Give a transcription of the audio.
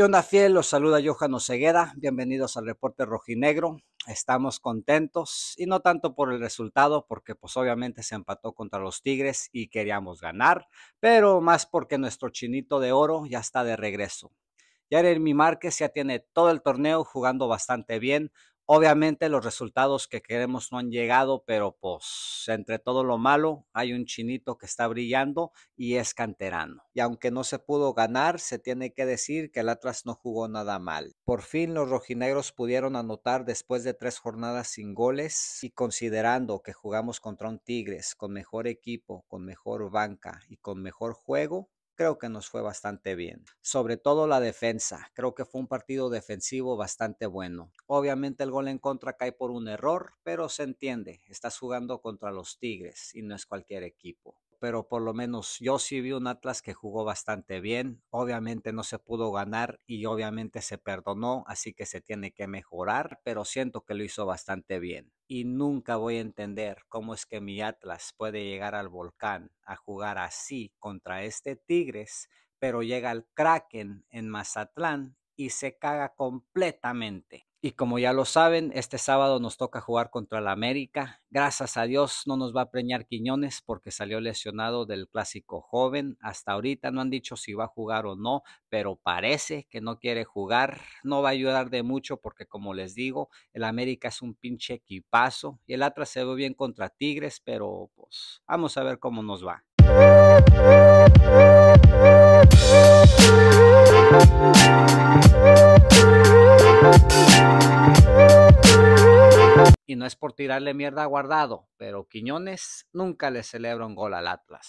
¿Qué onda, fiel? Los saluda Johan Oseguera. Bienvenidos al reporte rojinegro. Estamos contentos y no tanto por el resultado, porque pues obviamente se empató contra los Tigres y queríamos ganar, pero más porque nuestro chinito de oro ya está de regreso. Mi Márquez ya tiene todo el torneo jugando bastante bien, Obviamente los resultados que queremos no han llegado, pero pues entre todo lo malo hay un chinito que está brillando y es canterano. Y aunque no se pudo ganar, se tiene que decir que el Atlas no jugó nada mal. Por fin los rojinegros pudieron anotar después de tres jornadas sin goles y considerando que jugamos contra un Tigres con mejor equipo, con mejor banca y con mejor juego, creo que nos fue bastante bien. Sobre todo la defensa, creo que fue un partido defensivo bastante bueno. Obviamente el gol en contra cae por un error, pero se entiende, estás jugando contra los Tigres y no es cualquier equipo pero por lo menos yo sí vi un Atlas que jugó bastante bien. Obviamente no se pudo ganar y obviamente se perdonó, así que se tiene que mejorar, pero siento que lo hizo bastante bien. Y nunca voy a entender cómo es que mi Atlas puede llegar al volcán a jugar así contra este Tigres, pero llega al Kraken en Mazatlán y se caga completamente. Y como ya lo saben, este sábado nos toca jugar contra el América. Gracias a Dios no nos va a preñar Quiñones porque salió lesionado del clásico joven. Hasta ahorita no han dicho si va a jugar o no, pero parece que no quiere jugar. No va a ayudar de mucho porque como les digo, el América es un pinche equipazo y el Atlas se ve bien contra Tigres, pero pues vamos a ver cómo nos va. y no es por tirarle mierda a guardado, pero Quiñones nunca le celebra un gol al Atlas.